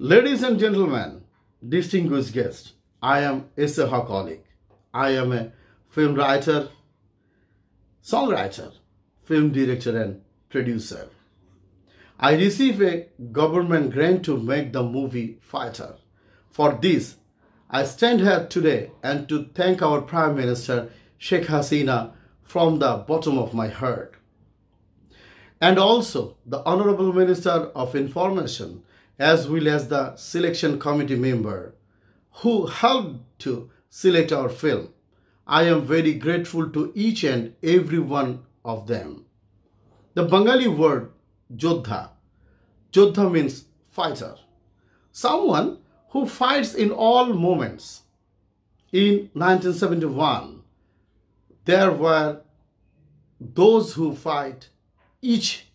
Ladies and gentlemen, distinguished guests, I am S.A. Hakalik. I am a film writer, songwriter, film director and producer. I received a government grant to make the movie Fighter. For this, I stand here today and to thank our Prime Minister Sheikh Hasina from the bottom of my heart. And also the Honorable Minister of Information as well as the selection committee member who helped to select our film. I am very grateful to each and every one of them. The Bengali word Jodha, Jodha means fighter, someone who fights in all moments. In 1971, there were those who fight each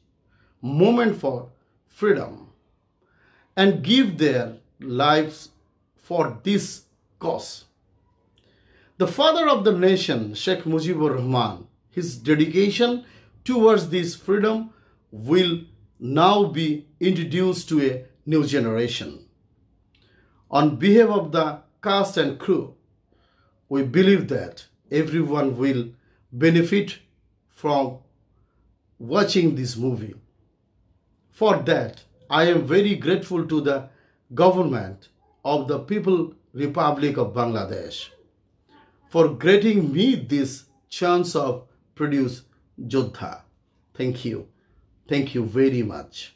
moment for freedom and give their lives for this cause. The father of the nation, Sheikh Mujibur Rahman, his dedication towards this freedom will now be introduced to a new generation. On behalf of the cast and crew, we believe that everyone will benefit from watching this movie. For that, I am very grateful to the government of the People Republic of Bangladesh for granting me this chance of produce Jodha. Thank you. Thank you very much.